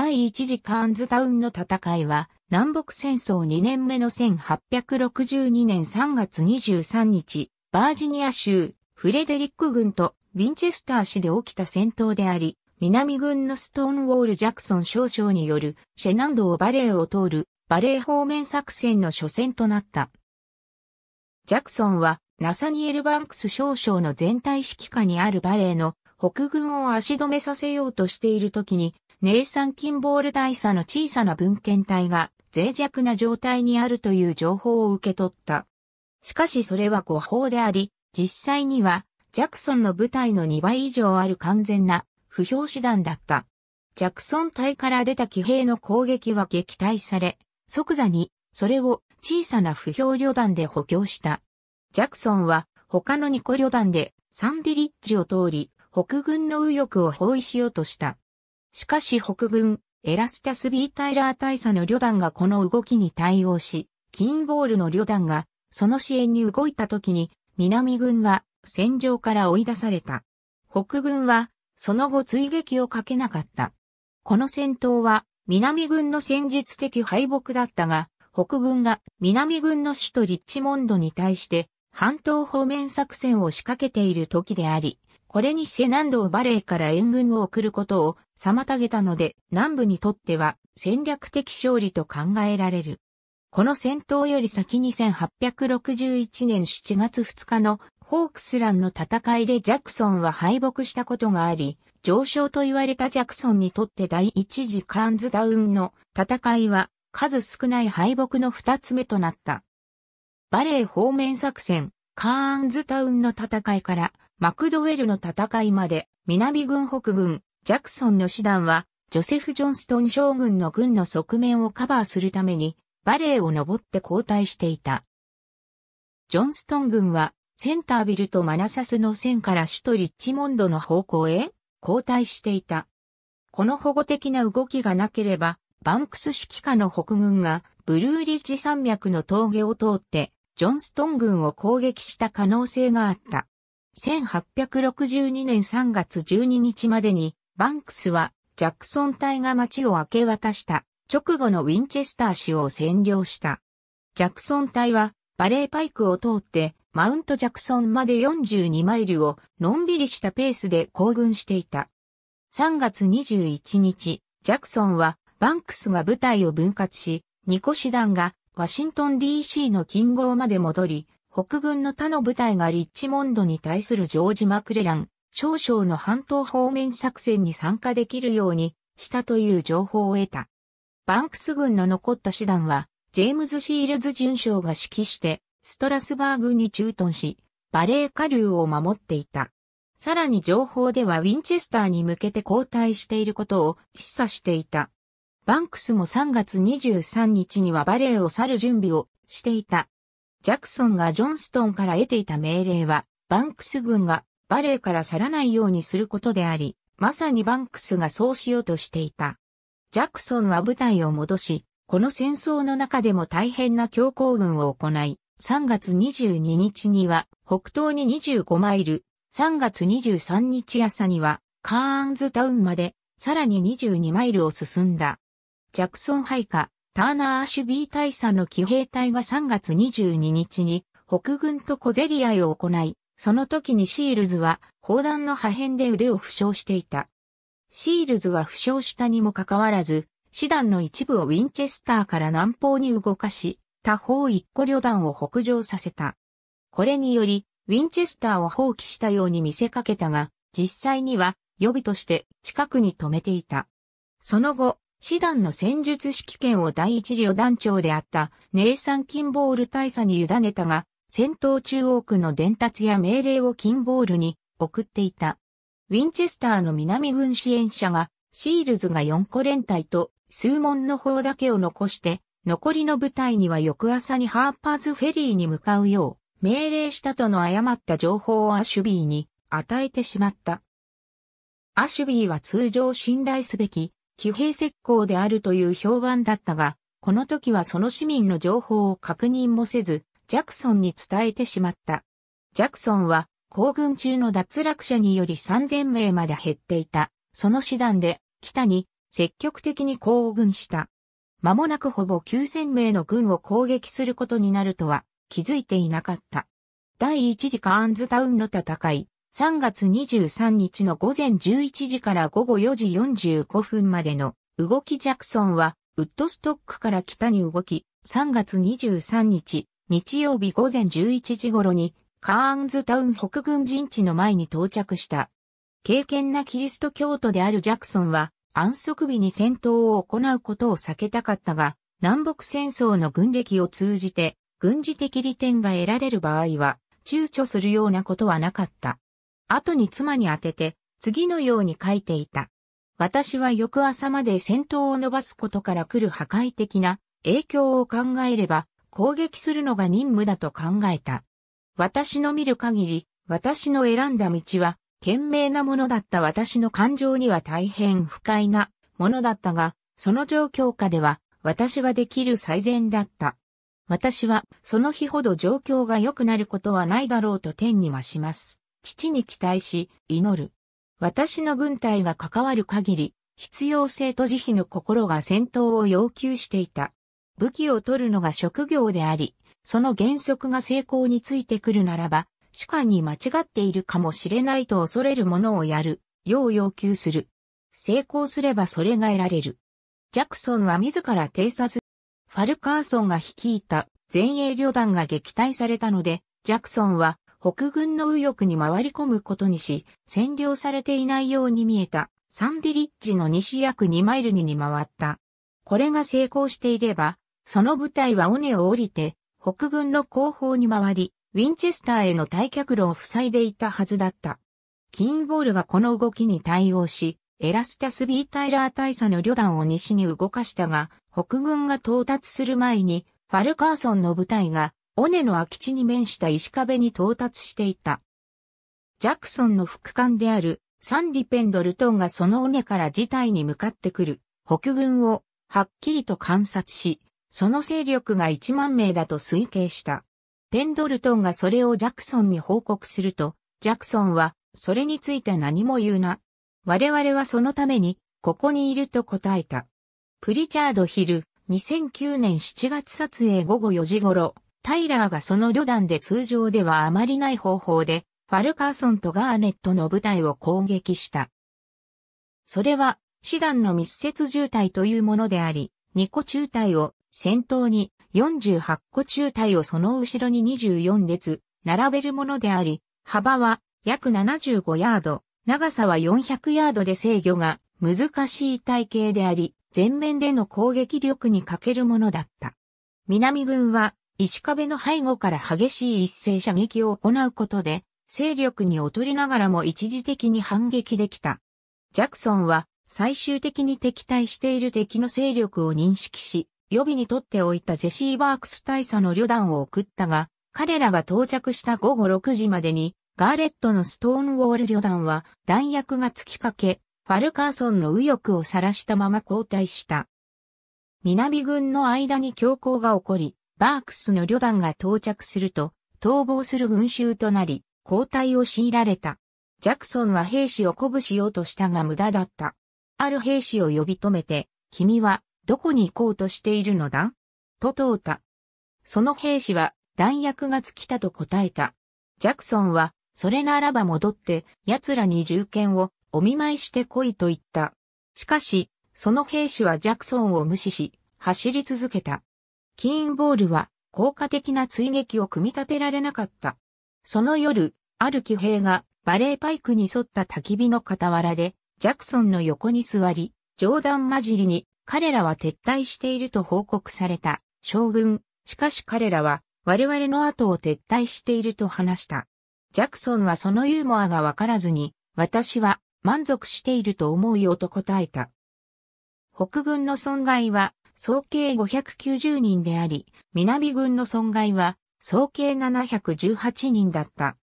第一次カーンズタウンの戦いは、南北戦争2年目の1862年3月23日、バージニア州、フレデリック軍とウィンチェスター市で起きた戦闘であり、南軍のストーンウォール・ジャクソン少将によるシェナンドをバレーを通るバレー方面作戦の初戦となった。ジャクソンはナサニエル・バンクス少将の全体指揮下にあるバレーの北軍を足止めさせようとしている時にネイサンキンボール大佐の小さな文献体が脆弱な状態にあるという情報を受け取った。しかしそれは誤報であり、実際にはジャクソンの部隊の2倍以上ある完全な不評手段だった。ジャクソン隊から出た騎兵の攻撃は撃退され、即座にそれを小さな不評旅団で補強した。ジャクソンは他の2個旅団でサンディリッジを通り北軍の右翼を包囲しようとした。しかし北軍、エラスタス・ビー・タイラー大佐の旅団がこの動きに対応し、キーンボールの旅団がその支援に動いた時に南軍は戦場から追い出された。北軍はその後追撃をかけなかった。この戦闘は南軍の戦術的敗北だったが、北軍が南軍の首都リッチモンドに対して半島方面作戦を仕掛けている時であり、これにして南道バレーから援軍を送ることを妨げたので南部にとっては戦略的勝利と考えられる。この戦闘より先に1861年7月2日のホークスランの戦いでジャクソンは敗北したことがあり、上昇と言われたジャクソンにとって第一次カーンズダウンの戦いは数少ない敗北の二つ目となった。バレー方面作戦、カーンズタウンの戦いからマクドウェルの戦いまで、南軍北軍、ジャクソンの師団は、ジョセフ・ジョンストン将軍の軍の側面をカバーするために、バレーを登って交代していた。ジョンストン軍は、センタービルとマナサスの線から首都リッチモンドの方向へ交代していた。この保護的な動きがなければ、バンクス指揮下の北軍がブルーリッジ山脈の峠を通って、ジョンストン軍を攻撃した可能性があった。1862年3月12日までに、バンクスはジャクソン隊が街を明け渡した直後のウィンチェスター市を占領した。ジャクソン隊はバレーパイクを通ってマウントジャクソンまで42マイルをのんびりしたペースで行軍していた。3月21日、ジャクソンはバンクスが部隊を分割し、ニ個師団がワシントン DC の近郊まで戻り、国軍の他の部隊がリッチモンドに対するジョージ・マクレラン、少々の半島方面作戦に参加できるようにしたという情報を得た。バンクス軍の残った師団は、ジェームズ・シールズ准将が指揮して、ストラスバーグに駐屯し、バレー下流を守っていた。さらに情報ではウィンチェスターに向けて後退していることを示唆していた。バンクスも3月23日にはバレーを去る準備をしていた。ジャクソンがジョンストンから得ていた命令は、バンクス軍がバレーから去らないようにすることであり、まさにバンクスがそうしようとしていた。ジャクソンは部隊を戻し、この戦争の中でも大変な強行軍を行い、3月22日には北東に25マイル、3月23日朝にはカーンズタウンまでさらに22マイルを進んだ。ジャクソン配下、ターナー・アシュビー大佐の騎兵隊が3月22日に北軍と小競り合いを行い、その時にシールズは砲弾の破片で腕を負傷していた。シールズは負傷したにもかかわらず、師団の一部をウィンチェスターから南方に動かし、他方一個旅団を北上させた。これにより、ウィンチェスターを放棄したように見せかけたが、実際には予備として近くに止めていた。その後、師団の戦術指揮権を第一旅団長であったネイサン・キンボール大佐に委ねたが、戦闘中央区の伝達や命令をキンボールに送っていた。ウィンチェスターの南軍支援者が、シールズが4個連隊と数門の砲だけを残して、残りの部隊には翌朝にハーパーズフェリーに向かうよう命令したとの誤った情報をアシュビーに与えてしまった。アシュビーは通常信頼すべき騎兵石膏であるという評判だったが、この時はその市民の情報を確認もせず、ジャクソンに伝えてしまった。ジャクソンは、行軍中の脱落者により3000名まで減っていた。その手段で、北に積極的に行軍した。間もなくほぼ9000名の軍を攻撃することになるとは気づいていなかった。第一次カーンズタウンの戦い、3月23日の午前11時から午後4時45分までの動きジャクソンは、ウッドストックから北に動き、3月23日、日曜日午前11時頃に、カーンズタウン北軍陣地の前に到着した。敬虔なキリスト教徒であるジャクソンは、安息日に戦闘を行うことを避けたかったが、南北戦争の軍歴を通じて、軍事的利点が得られる場合は、躊躇するようなことはなかった。後に妻に当てて、次のように書いていた。私は翌朝まで戦闘を伸ばすことから来る破壊的な影響を考えれば、攻撃するのが任務だと考えた。私の見る限り、私の選んだ道は、懸命なものだった私の感情には大変不快なものだったが、その状況下では、私ができる最善だった。私は、その日ほど状況が良くなることはないだろうと天にはします。父に期待し、祈る。私の軍隊が関わる限り、必要性と慈悲の心が戦闘を要求していた。武器を取るのが職業であり、その原則が成功についてくるならば、主観に間違っているかもしれないと恐れるものをやる、よう要求する。成功すればそれが得られる。ジャクソンは自ら偵察。ファルカーソンが率いた前衛旅団が撃退されたので、ジャクソンは北軍の右翼に回り込むことにし、占領されていないように見えたサンディリッジの西約2マイルにに回った。これが成功していれば、その部隊は尾根を降りて、北軍の後方に回り、ウィンチェスターへの退却路を塞いでいたはずだった。キーンボールがこの動きに対応し、エラスタス・ビー・タイラー大佐の旅団を西に動かしたが、北軍が到達する前に、ファルカーソンの部隊が尾根の空き地に面した石壁に到達していた。ジャクソンの副官であるサンディ・ペンドルトンがその尾根から事態に向かってくる北軍をはっきりと観察し、その勢力が1万名だと推計した。ペンドルトンがそれをジャクソンに報告すると、ジャクソンはそれについて何も言うな。我々はそのためにここにいると答えた。プリチャード・ヒル、2009年7月撮影午後4時頃、タイラーがその旅団で通常ではあまりない方法で、ファルカーソンとガーネットの部隊を攻撃した。それは、師団の密接渋滞というものであり、2個中隊を先頭に48個中隊をその後ろに24列並べるものであり、幅は約75ヤード、長さは400ヤードで制御が難しい体型であり、全面での攻撃力に欠けるものだった。南軍は石壁の背後から激しい一斉射撃を行うことで、勢力に劣りながらも一時的に反撃できた。ジャクソンは最終的に敵対している敵の勢力を認識し、予備に取っておいたジェシー・バークス大佐の旅団を送ったが、彼らが到着した午後6時までに、ガーレットのストーンウォール旅団は弾薬が突きかけ、ファルカーソンの右翼を晒したまま後退した。南軍の間に強行が起こり、バークスの旅団が到着すると、逃亡する群衆となり、交代を強いられた。ジャクソンは兵士を鼓舞しようとしたが無駄だった。ある兵士を呼び止めて、君はどこに行こうとしているのだと問うた。その兵士は弾薬が尽きたと答えた。ジャクソンは、それならば戻って、奴らに銃剣をお見舞いして来いと言った。しかし、その兵士はジャクソンを無視し、走り続けた。キーンボールは効果的な追撃を組み立てられなかった。その夜、ある騎兵がバレーパイクに沿った焚き火の傍らで、ジャクソンの横に座り、冗談交じりに彼らは撤退していると報告された将軍。しかし彼らは我々の後を撤退していると話した。ジャクソンはそのユーモアがわからずに、私は満足していると思うよと答えた。北軍の損害は総計590人であり、南軍の損害は総計718人だった。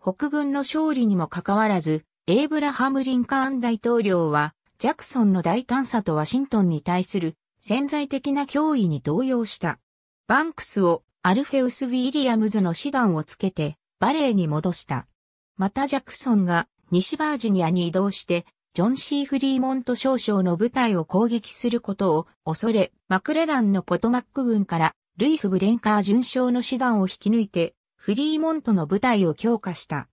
北軍の勝利にもかかわらず、エイブラハム・リンカーン大統領は、ジャクソンの大探査とワシントンに対する潜在的な脅威に動揺した。バンクスをアルフェウス・ウィリアムズの師団をつけて、バレーに戻した。またジャクソンが西バージニアに移動して、ジョン・シー・フリーモント少将の部隊を攻撃することを恐れ、マクレランのポトマック軍からルイス・ブレンカー巡将の師団を引き抜いて、フリーモントの部隊を強化した。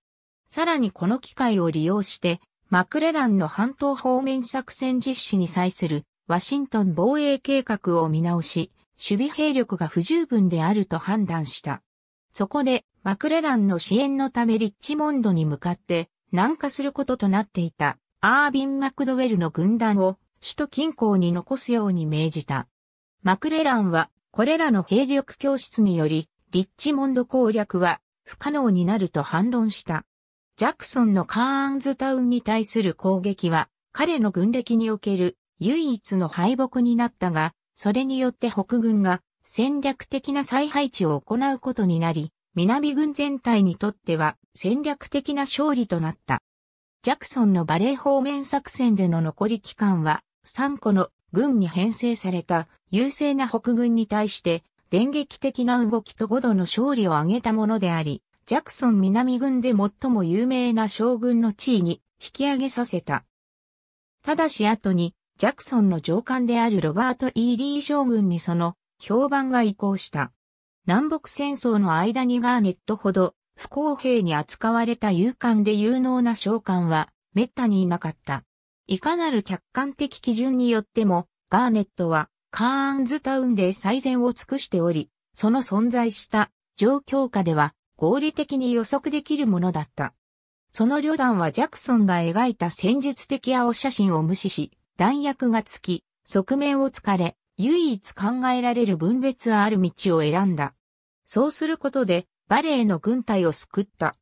さらにこの機会を利用して、マクレランの半島方面作戦実施に際するワシントン防衛計画を見直し、守備兵力が不十分であると判断した。そこで、マクレランの支援のためリッチモンドに向かって南下することとなっていた。アービン・マクドウェルの軍団を首都近郊に残すように命じた。マクレランは、これらの兵力教室により、リッチモンド攻略は不可能になると反論した。ジャクソンのカーンズタウンに対する攻撃は、彼の軍歴における唯一の敗北になったが、それによって北軍が戦略的な再配置を行うことになり、南軍全体にとっては戦略的な勝利となった。ジャクソンのバレー方面作戦での残り期間は、3個の軍に編成された優勢な北軍に対して電撃的な動きと5度の勝利を挙げたものであり、ジャクソン南軍で最も有名な将軍の地位に引き上げさせた。ただし後に、ジャクソンの上官であるロバート・イーリー将軍にその評判が移行した。南北戦争の間にガーネットほど不公平に扱われた勇敢で有能な召喚は、滅多にいなかった。いかなる客観的基準によっても、ガーネットは、カーンズタウンで最善を尽くしており、その存在した状況下では合理的に予測できるものだった。その旅団はジャクソンが描いた戦術的青写真を無視し、弾薬がつき、側面を突かれ、唯一考えられる分別ある道を選んだ。そうすることで、バレーの軍隊を救った。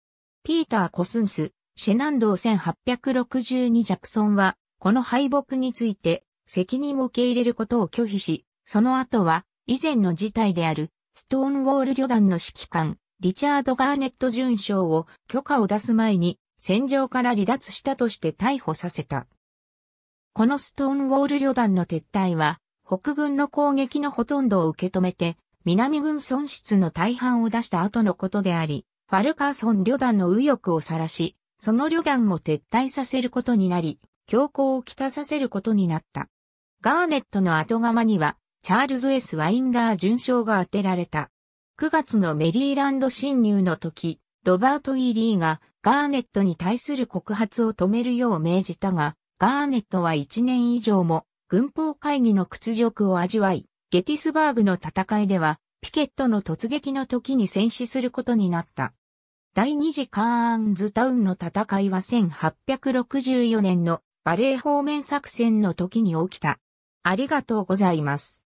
ピーター・コスンス、シェナンドー1862ジャクソンは、この敗北について、責任を受け入れることを拒否し、その後は、以前の事態である、ストーンウォール旅団の指揮官、リチャード・ガーネット准将を許可を出す前に、戦場から離脱したとして逮捕させた。このストーンウォール旅団の撤退は、北軍の攻撃のほとんどを受け止めて、南軍損失の大半を出した後のことであり、ファルカーソン旅団の右翼を晒し、その旅団も撤退させることになり、強行をきたさせることになった。ガーネットの後釜には、チャールズ・ S・ ワインダー准将が当てられた。9月のメリーランド侵入の時、ロバート・イーリーがガーネットに対する告発を止めるよう命じたが、ガーネットは1年以上も軍法会議の屈辱を味わい、ゲティスバーグの戦いでは、ピケットの突撃の時に戦死することになった。第二次カーンズタウンの戦いは1864年のバレー方面作戦の時に起きた。ありがとうございます。